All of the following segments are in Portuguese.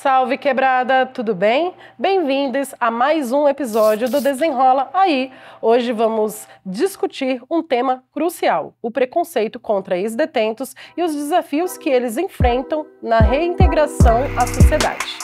Salve quebrada, tudo bem? Bem-vindos a mais um episódio do Desenrola Aí. Hoje vamos discutir um tema crucial: o preconceito contra ex-detentos e os desafios que eles enfrentam na reintegração à sociedade.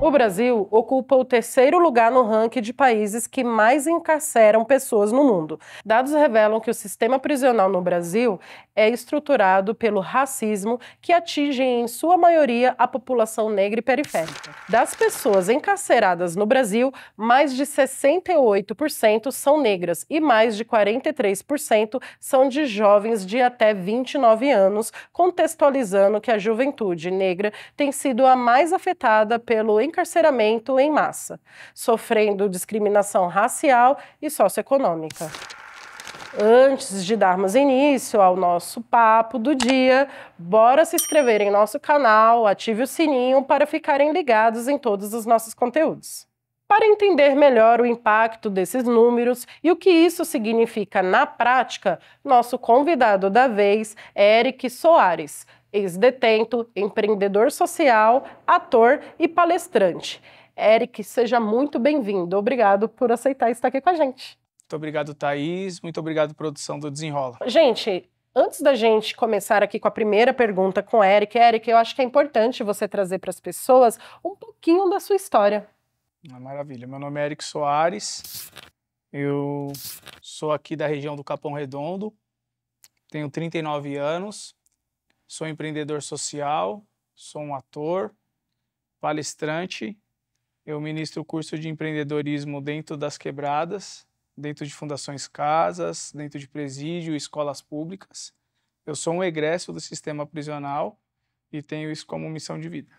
O Brasil ocupa o terceiro lugar no ranking de países que mais encarceram pessoas no mundo. Dados revelam que o sistema prisional no Brasil é estruturado pelo racismo que atinge, em sua maioria, a população negra e periférica. Das pessoas encarceradas no Brasil, mais de 68% são negras e mais de 43% são de jovens de até 29 anos, contextualizando que a juventude negra tem sido a mais afetada pelo encarceramento em massa, sofrendo discriminação racial e socioeconômica. Antes de darmos início ao nosso papo do dia, bora se inscrever em nosso canal, ative o sininho para ficarem ligados em todos os nossos conteúdos. Para entender melhor o impacto desses números e o que isso significa na prática, nosso convidado da vez é Eric Soares, ex-detento, empreendedor social, ator e palestrante. Eric, seja muito bem-vindo. Obrigado por aceitar estar aqui com a gente. Muito obrigado, Thaís. Muito obrigado, produção do Desenrola. Gente, antes da gente começar aqui com a primeira pergunta com o Eric, Eric, eu acho que é importante você trazer para as pessoas um pouquinho da sua história. Ah, maravilha. Meu nome é Eric Soares. Eu sou aqui da região do Capão Redondo. Tenho 39 anos sou empreendedor social, sou um ator, palestrante. Eu ministro curso de empreendedorismo dentro das quebradas, dentro de fundações casas, dentro de presídio, escolas públicas. Eu sou um egresso do sistema prisional e tenho isso como missão de vida.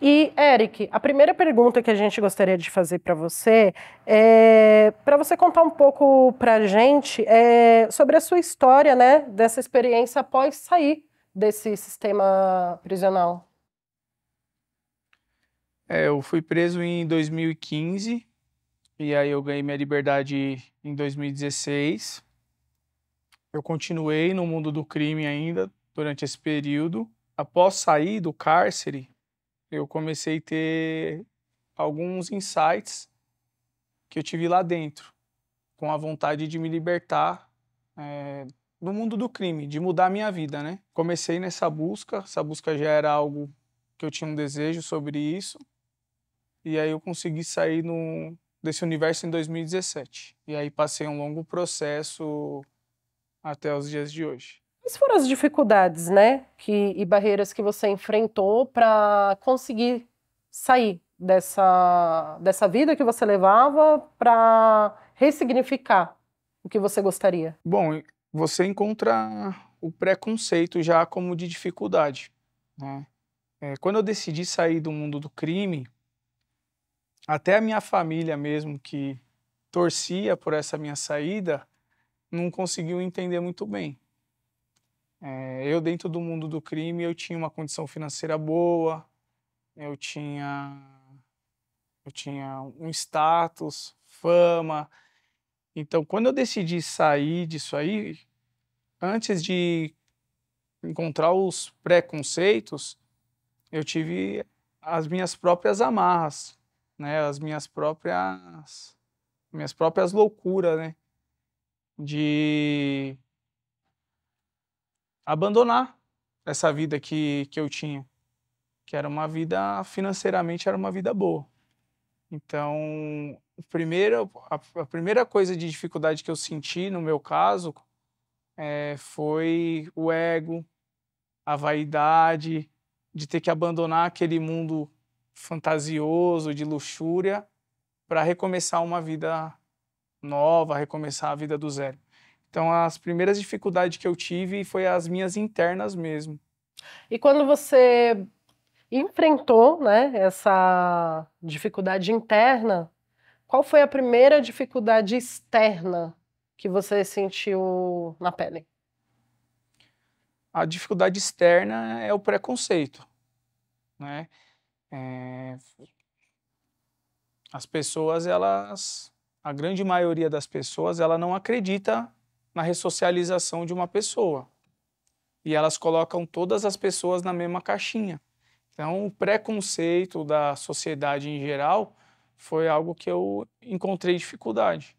E, Eric, a primeira pergunta que a gente gostaria de fazer para você é para você contar um pouco para a gente é, sobre a sua história, né, dessa experiência após sair desse sistema prisional? É, eu fui preso em 2015 e aí eu ganhei minha liberdade em 2016. Eu continuei no mundo do crime ainda durante esse período. Após sair do cárcere, eu comecei a ter alguns insights que eu tive lá dentro, com a vontade de me libertar é, do mundo do crime, de mudar a minha vida, né? Comecei nessa busca, essa busca já era algo que eu tinha um desejo sobre isso. E aí eu consegui sair no, desse universo em 2017. E aí passei um longo processo até os dias de hoje. Quais foram as dificuldades, né, que, e barreiras que você enfrentou para conseguir sair dessa, dessa vida que você levava para ressignificar o que você gostaria? Bom, você encontra o preconceito já como de dificuldade. Né? É, quando eu decidi sair do mundo do crime, até a minha família mesmo, que torcia por essa minha saída, não conseguiu entender muito bem. É, eu, dentro do mundo do crime, eu tinha uma condição financeira boa, eu tinha, eu tinha um status, fama, então, quando eu decidi sair disso aí, antes de encontrar os preconceitos, eu tive as minhas próprias amarras, né? As minhas próprias minhas próprias loucuras, né? De abandonar essa vida que, que eu tinha, que era uma vida financeiramente era uma vida boa. Então, a, a, primeira coisa de dificuldade que eu senti no meu caso é, foi o ego, a vaidade, de ter que abandonar aquele mundo fantasioso de luxúria para recomeçar uma vida nova, recomeçar a vida do zero. Então, as primeiras dificuldades que eu tive foi as minhas internas mesmo. E quando você enfrentou né, essa dificuldade interna, qual foi a primeira dificuldade externa que você sentiu na pele? A dificuldade externa é o preconceito, né? É... As pessoas, elas, a grande maioria das pessoas, ela não acredita na ressocialização de uma pessoa e elas colocam todas as pessoas na mesma caixinha. Então, o preconceito da sociedade em geral foi algo que eu encontrei dificuldade.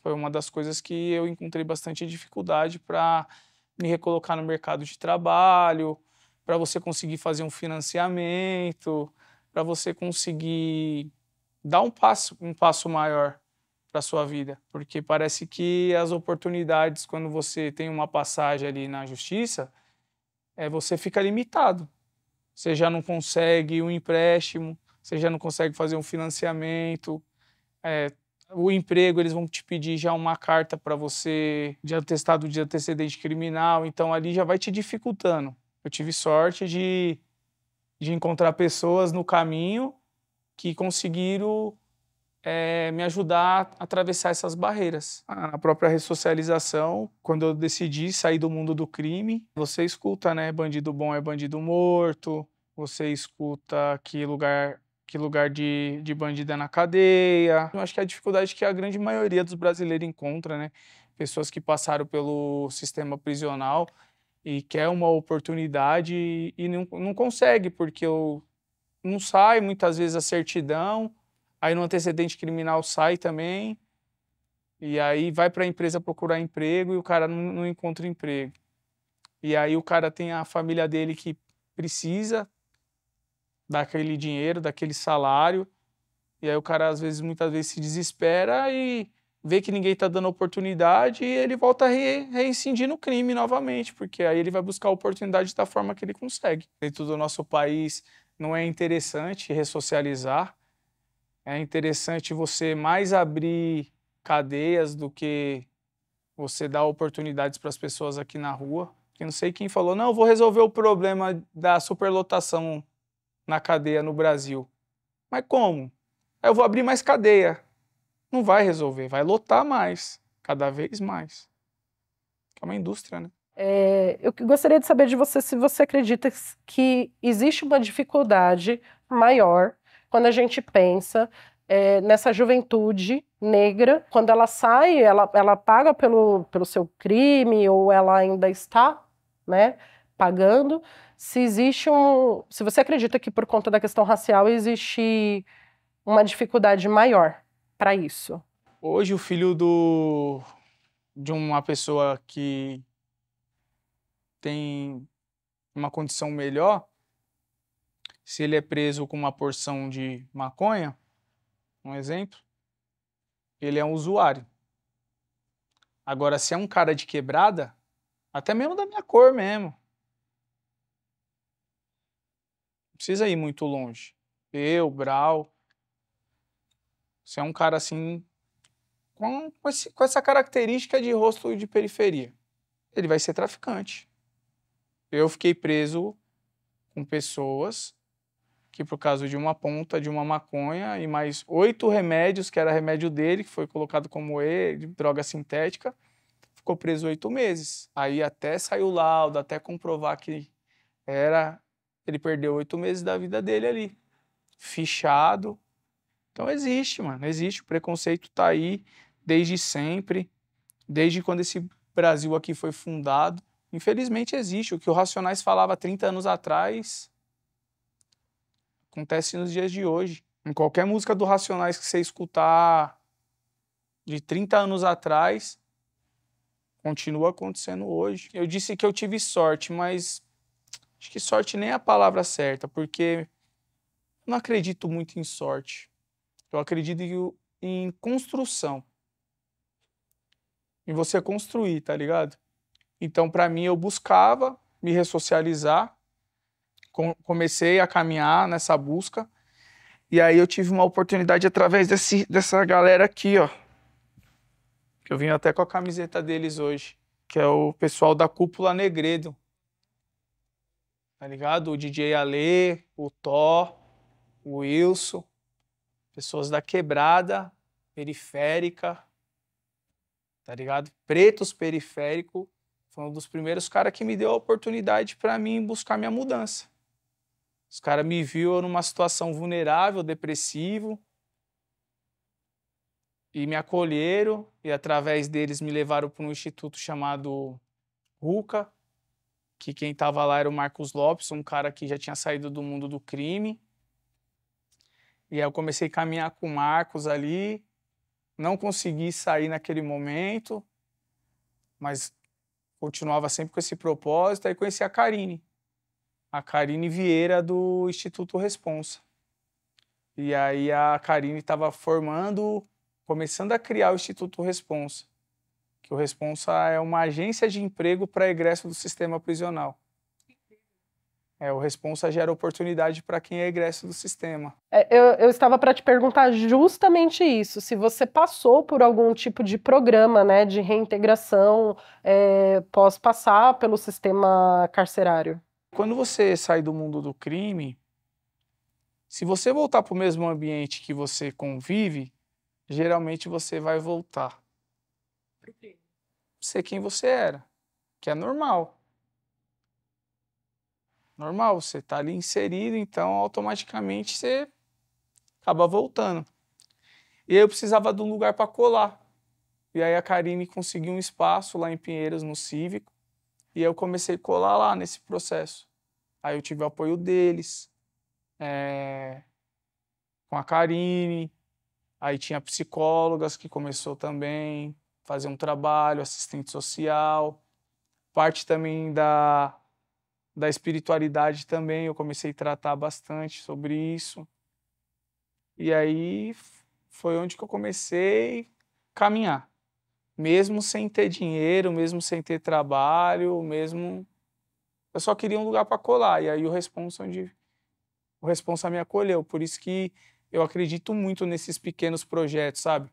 Foi uma das coisas que eu encontrei bastante dificuldade para me recolocar no mercado de trabalho, para você conseguir fazer um financiamento, para você conseguir dar um passo, um passo maior para sua vida, porque parece que as oportunidades quando você tem uma passagem ali na justiça, é você fica limitado. Você já não consegue um empréstimo, você já não consegue fazer um financiamento, é, o emprego eles vão te pedir já uma carta para você de atestado de antecedente criminal, então ali já vai te dificultando. Eu tive sorte de, de encontrar pessoas no caminho que conseguiram é, me ajudar a atravessar essas barreiras. Ah, a própria ressocialização, quando eu decidi sair do mundo do crime, você escuta, né? Bandido bom é bandido morto, você escuta que lugar que lugar de, de bandida é na cadeia. Eu acho que é a dificuldade que a grande maioria dos brasileiros encontra, né? Pessoas que passaram pelo sistema prisional e quer uma oportunidade e, não, não consegue, porque o, não sai muitas vezes a certidão, aí no antecedente criminal sai também, e aí vai para a empresa procurar emprego e o cara não, não encontra emprego. E aí o cara tem a família dele que precisa daquele dinheiro, daquele salário. E aí o cara, às vezes, muitas vezes se desespera e vê que ninguém está dando oportunidade e ele volta a re, reincindir no crime novamente, porque aí ele vai buscar a oportunidade da forma que ele consegue. Dentro do nosso país, não é interessante ressocializar, é interessante você mais abrir cadeias do que você dar oportunidades para as pessoas aqui na rua. Porque não sei quem falou, não, vou resolver o problema da superlotação na cadeia no Brasil. Mas como? eu vou abrir mais cadeia. Não vai resolver, vai lotar mais, cada vez mais. É uma indústria, né? É, eu gostaria de saber de você se você acredita que existe uma dificuldade maior quando a gente pensa é, nessa juventude negra, quando ela sai, ela, ela paga pelo, pelo seu crime ou ela ainda está né, pagando, se existe um. Se você acredita que por conta da questão racial existe uma dificuldade maior para isso. Hoje, o filho do, de uma pessoa que tem uma condição melhor, se ele é preso com uma porção de maconha, um exemplo, ele é um usuário. Agora, se é um cara de quebrada, até mesmo da minha cor mesmo, precisa ir muito longe. Eu, Brau. Você é um cara assim. Com, esse, com essa característica de rosto de periferia. Ele vai ser traficante. Eu fiquei preso com pessoas que, por causa de uma ponta de uma maconha e mais oito remédios, que era remédio dele, que foi colocado como E, de droga sintética, ficou preso oito meses. Aí até saiu laudo, até comprovar que era ele perdeu oito meses da vida dele ali, fichado. Então existe, mano, existe. O preconceito tá aí desde sempre, desde quando esse Brasil aqui foi fundado. Infelizmente existe. O que o Racionais falava 30 anos atrás acontece nos dias de hoje. Em qualquer música do Racionais que você escutar de 30 anos atrás, continua acontecendo hoje. Eu disse que eu tive sorte, mas Acho que sorte nem é a palavra certa, porque eu não acredito muito em sorte. Eu acredito em construção. Em você construir, tá ligado? Então, para mim, eu buscava me ressocializar. Comecei a caminhar nessa busca. E aí eu tive uma oportunidade através desse, dessa galera aqui, ó. Que eu vim até com a camiseta deles hoje. Que é o pessoal da Cúpula Negredo tá ligado? O DJ Ale, o Thó, o Wilson, pessoas da quebrada, periférica, tá ligado? Pretos periférico, foi um dos primeiros caras que me deu a oportunidade para mim buscar minha mudança. Os caras me viu numa situação vulnerável, depressivo, e me acolheram e através deles me levaram para um instituto chamado RUCA, que quem estava lá era o Marcos Lopes, um cara que já tinha saído do mundo do crime. E aí eu comecei a caminhar com o Marcos ali, não consegui sair naquele momento, mas continuava sempre com esse propósito. Aí conheci a Karine, a Karine Vieira do Instituto Responsa. E aí a Karine estava formando, começando a criar o Instituto Responsa que o Responsa é uma agência de emprego para egresso do sistema prisional. É, o Responsa gera oportunidade para quem é egresso do sistema. É, eu, eu, estava para te perguntar justamente isso, se você passou por algum tipo de programa né, de reintegração é, pós passar pelo sistema carcerário. Quando você sai do mundo do crime, se você voltar para o mesmo ambiente que você convive, geralmente você vai voltar ser quem você era, que é normal. Normal, você está ali inserido, então automaticamente você acaba voltando. E aí eu precisava de um lugar para colar. E aí a Karine conseguiu um espaço lá em Pinheiros, no Cívico, e eu comecei a colar lá nesse processo. Aí eu tive o apoio deles, é, com a Karine, aí tinha psicólogas que começou também, fazer um trabalho, assistente social, parte também da, da espiritualidade também, eu comecei a tratar bastante sobre isso. E aí foi onde que eu comecei a caminhar. Mesmo sem ter dinheiro, mesmo sem ter trabalho, mesmo eu só queria um lugar para colar. E aí o responsa onde o responsa me acolheu. Por isso que eu acredito muito nesses pequenos projetos, sabe?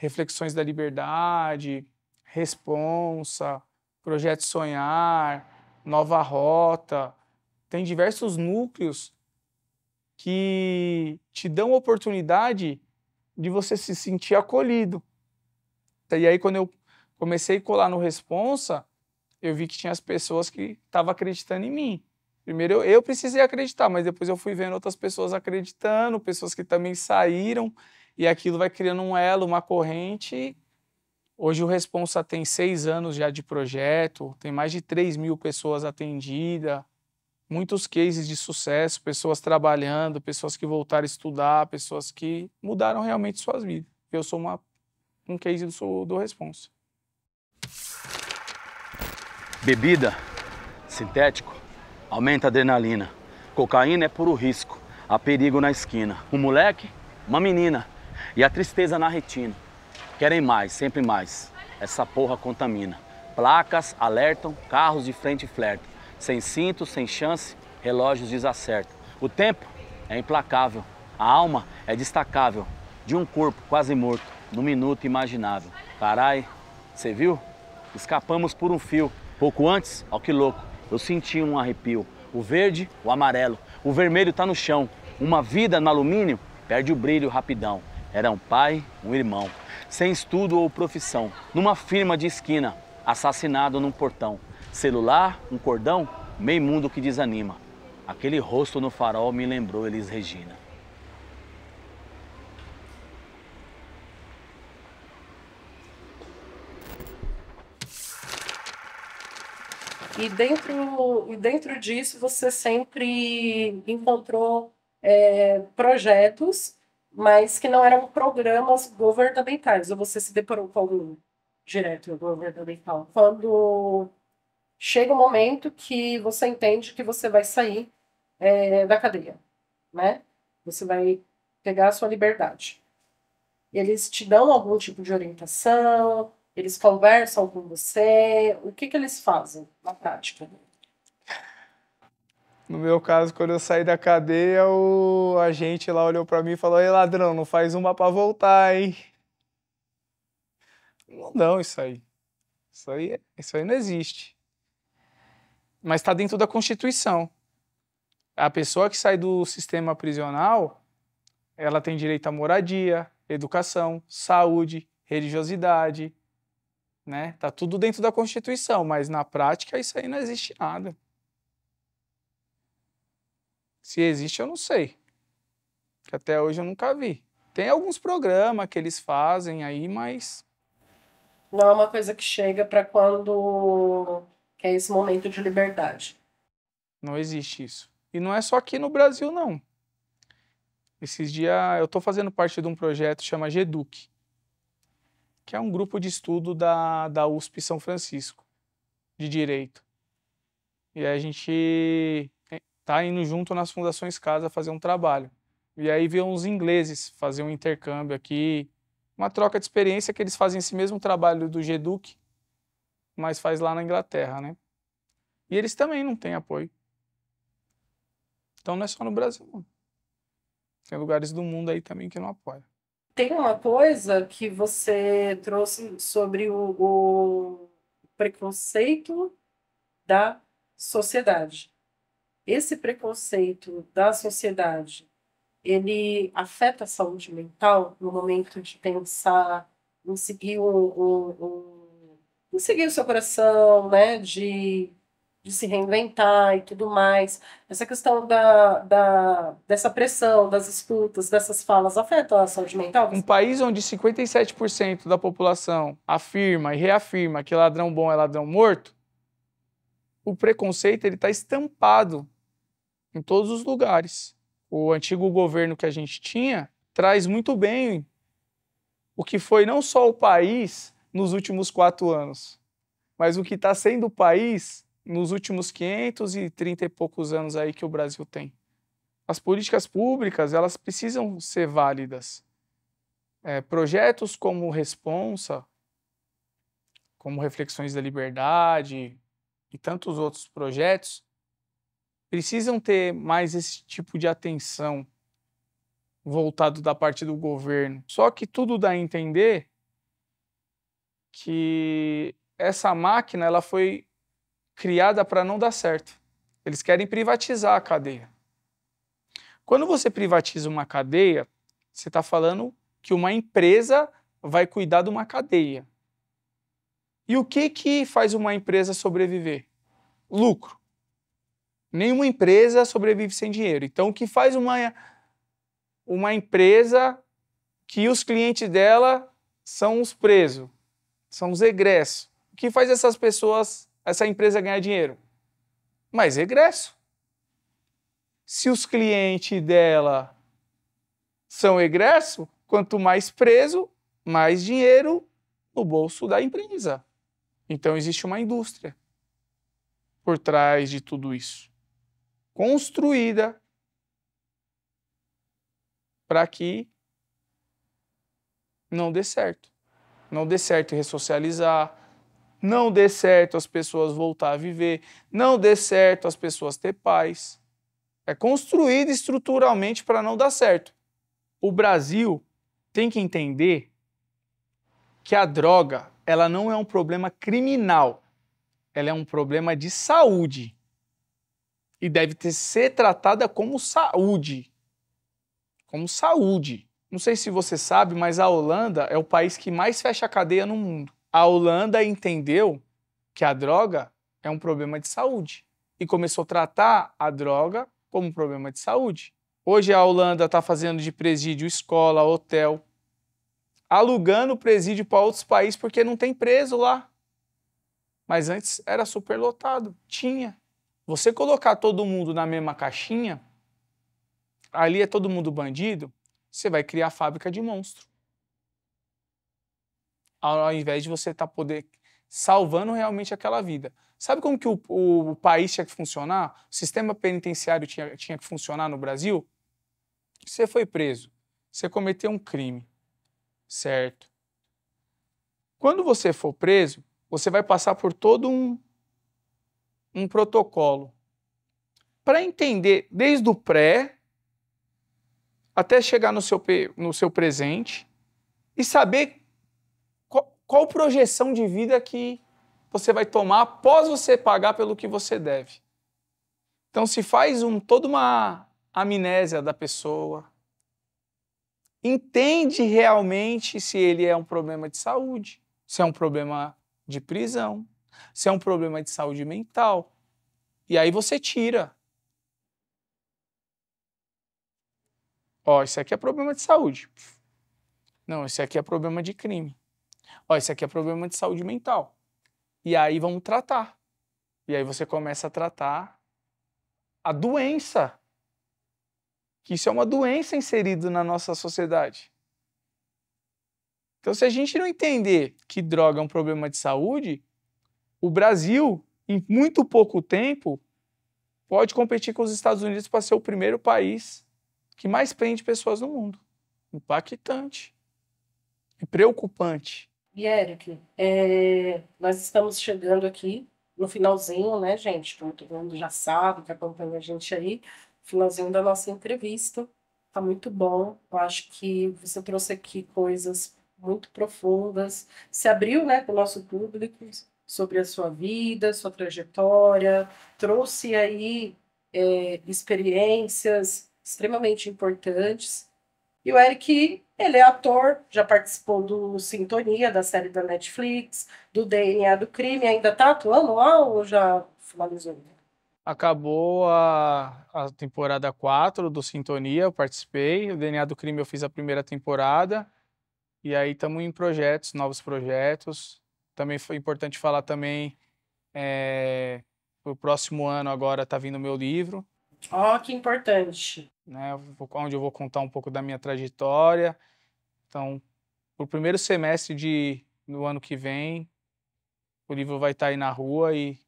reflexões da liberdade, responsa, projeto sonhar, nova rota. Tem diversos núcleos que te dão oportunidade de você se sentir acolhido. E aí quando eu comecei a colar no responsa, eu vi que tinha as pessoas que estavam acreditando em mim. Primeiro eu, eu precisei acreditar, mas depois eu fui vendo outras pessoas acreditando, pessoas que também saíram e aquilo vai criando um elo, uma corrente. Hoje o Responsa tem seis anos já de projeto, tem mais de 3 mil pessoas atendidas, muitos cases de sucesso, pessoas trabalhando, pessoas que voltaram a estudar, pessoas que mudaram realmente suas vidas. Eu sou uma, um case do, do Responsa. Bebida, sintético, aumenta a adrenalina. Cocaína é puro risco, há perigo na esquina. Um moleque, uma menina e a tristeza na retina. Querem mais, sempre mais. Essa porra contamina. Placas alertam, carros de frente flertam. Sem cinto, sem chance, relógios desacertam. O tempo é implacável. A alma é destacável. De um corpo quase morto, no minuto imaginável. Carai, você viu? Escapamos por um fio. Pouco antes, ao que louco, eu senti um arrepio. O verde, o amarelo, o vermelho tá no chão. Uma vida no alumínio perde o brilho rapidão. Era um pai, um irmão, sem estudo ou profissão, numa firma de esquina, assassinado num portão. Celular, um cordão, meio mundo que desanima. Aquele rosto no farol me lembrou Elis Regina. E dentro, e dentro disso, você sempre encontrou é, projetos mas que não eram programas governamentais, ou você se deparou com algum direto governamental. Quando chega o momento que você entende que você vai sair é, da cadeia, né? Você vai pegar a sua liberdade. Eles te dão algum tipo de orientação, eles conversam com você, o que, que eles fazem na prática? No meu caso, quando eu saí da cadeia, o agente lá olhou para mim e falou: Ei, ladrão, não faz uma para voltar, hein? Não, não, isso aí. Isso aí, isso aí não existe. Mas está dentro da Constituição. A pessoa que sai do sistema prisional, ela tem direito à moradia, educação, saúde, religiosidade, né? Tá tudo dentro da Constituição, mas na prática isso aí não existe nada. Se existe, eu não sei. Que até hoje eu nunca vi. Tem alguns programas que eles fazem aí, mas. Não é uma coisa que chega para quando. que é esse momento de liberdade. Não existe isso. E não é só aqui no Brasil, não. Esses dias eu estou fazendo parte de um projeto que chama GEDUC, que é um grupo de estudo da, da USP São Francisco, de direito. E a gente tá indo junto nas Fundações Casa fazer um trabalho. E aí veio uns ingleses fazer um intercâmbio aqui, uma troca de experiência que eles fazem esse mesmo trabalho do GEDUC, mas faz lá na Inglaterra, né? E eles também não têm apoio. Então não é só no Brasil. Tem lugares do mundo aí também que não apoiam. Tem uma coisa que você trouxe sobre o, o preconceito da sociedade esse preconceito da sociedade ele afeta a saúde mental no momento de pensar em seguir o, o, o seguir o seu coração, né? De, de se reinventar e tudo mais. Essa questão da, da, dessa pressão, das escutas dessas falas, afeta a saúde mental? Um país onde 57% da população afirma e reafirma que ladrão bom é ladrão morto, o preconceito ele está estampado em todos os lugares. O antigo governo que a gente tinha traz muito bem o que foi não só o país nos últimos quatro anos, mas o que está sendo o país nos últimos 530 e poucos anos aí que o Brasil tem. As políticas públicas elas precisam ser válidas. É, projetos como Responsa, como Reflexões da Liberdade e tantos outros projetos, precisam ter mais esse tipo de atenção voltado da parte do governo. Só que tudo dá a entender que essa máquina ela foi criada para não dar certo. Eles querem privatizar a cadeia. Quando você privatiza uma cadeia, você está falando que uma empresa vai cuidar de uma cadeia. E o que, que faz uma empresa sobreviver? Lucro. Nenhuma empresa sobrevive sem dinheiro. Então, o que faz uma, uma empresa que os clientes dela são os presos, são os egressos? O que faz essas pessoas, essa empresa ganhar dinheiro? Mais egresso. Se os clientes dela são egresso, quanto mais preso, mais dinheiro no bolso da empresa. Então, existe uma indústria por trás de tudo isso construída para que não dê certo. Não dê certo ressocializar, não dê certo as pessoas voltar a viver, não dê certo as pessoas ter paz. É construída estruturalmente para não dar certo. O Brasil tem que entender que a droga, ela não é um problema criminal. Ela é um problema de saúde e deve ter, ser tratada como saúde. Como saúde. Não sei se você sabe, mas a Holanda é o país que mais fecha a cadeia no mundo. A Holanda entendeu que a droga é um problema de saúde e começou a tratar a droga como um problema de saúde. Hoje a Holanda está fazendo de presídio escola, hotel, alugando presídio para outros países porque não tem preso lá. Mas antes era superlotado, tinha. Você colocar todo mundo na mesma caixinha, ali é todo mundo bandido, você vai criar fábrica de monstro. Ao invés de você estar tá poder salvando realmente aquela vida. Sabe como que o, o, o, país tinha que funcionar? O sistema penitenciário tinha, tinha que funcionar no Brasil? Você foi preso, você cometeu um crime, certo? Quando você for preso, você vai passar por todo um um protocolo para entender desde o pré até chegar no seu, no seu presente e saber qual, qual projeção de vida que você vai tomar após você pagar pelo que você deve. Então se faz um, toda uma amnésia da pessoa, entende realmente se ele é um problema de saúde, se é um problema de prisão, se é um problema de saúde mental. E aí você tira. Ó, isso aqui é problema de saúde. Não, isso aqui é problema de crime. Ó, isso aqui é problema de saúde mental. E aí vamos tratar. E aí você começa a tratar a doença. Que isso é uma doença inserida na nossa sociedade. Então, se a gente não entender que droga é um problema de saúde, o Brasil, em muito pouco tempo, pode competir com os Estados Unidos para ser o primeiro país que mais prende pessoas no mundo. Impactante. E preocupante. E, Eric, é... nós estamos chegando aqui no finalzinho, né, gente? Como todo mundo já sabe, que acompanha a gente aí, finalzinho da nossa entrevista. Tá muito bom. Eu acho que você trouxe aqui coisas muito profundas, se abriu, né, para o nosso público, sobre a sua vida, sua trajetória, trouxe aí é, experiências extremamente importantes. E o Eric, ele é ator, já participou do Sintonia, da série da Netflix, do DNA do Crime, ainda está atuando lá ou já finalizou? Acabou a, a temporada 4 do Sintonia, eu participei. O DNA do Crime eu fiz a primeira temporada. E aí estamos em projetos, novos projetos também foi importante falar também é, o próximo ano agora está vindo meu livro. Ó, oh, que importante. Né, onde eu vou contar um pouco da minha trajetória. Então, o primeiro semestre de, do ano que vem, o livro vai estar tá aí na rua e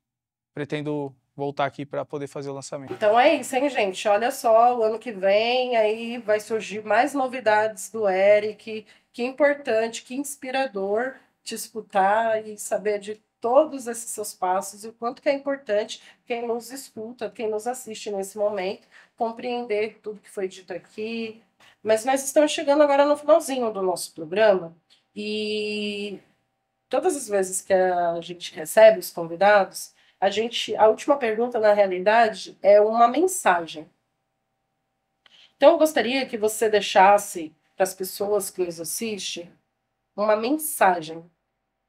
pretendo voltar aqui para poder fazer o lançamento. Então é isso, hein, gente? Olha só, o ano que vem aí vai surgir mais novidades do Eric. Que importante, que inspirador disputar e saber de todos esses seus passos e o quanto que é importante quem nos escuta, quem nos assiste nesse momento, compreender tudo que foi dito aqui. Mas nós estamos chegando agora no finalzinho do nosso programa e todas as vezes que a gente recebe os convidados, a gente a última pergunta na realidade é uma mensagem. Então eu gostaria que você deixasse para as pessoas que nos assistem uma mensagem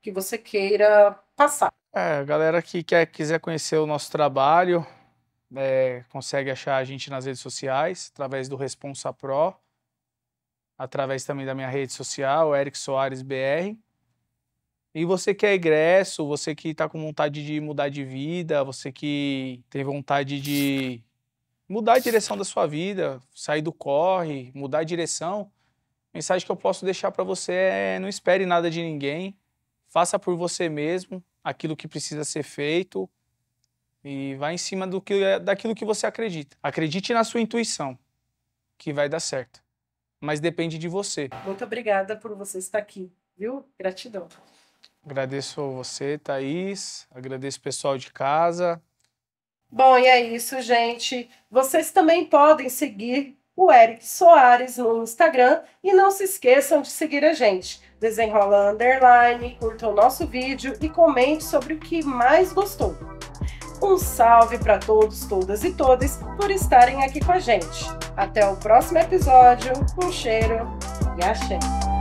que você queira passar. É, a galera que quer, quiser conhecer o nosso trabalho, é, consegue achar a gente nas redes sociais, através do Responsa Pro, através também da minha rede social, Eric Soares BR. E você que é egresso, você que está com vontade de mudar de vida, você que tem vontade de mudar a direção da sua vida, sair do corre, mudar a direção, mensagem que eu posso deixar para você é: não espere nada de ninguém, faça por você mesmo aquilo que precisa ser feito e vá em cima do que, daquilo que você acredita. Acredite na sua intuição, que vai dar certo. Mas depende de você. Muito obrigada por você estar aqui, viu? Gratidão. Agradeço você, Thaís. Agradeço o pessoal de casa. Bom, e é isso, gente. Vocês também podem seguir o Eric Soares no Instagram e não se esqueçam de seguir a gente. Desenrola underline, curta o nosso vídeo e comente sobre o que mais gostou. Um salve para todos, todas e todas por estarem aqui com a gente. Até o próximo episódio, um cheiro e achei!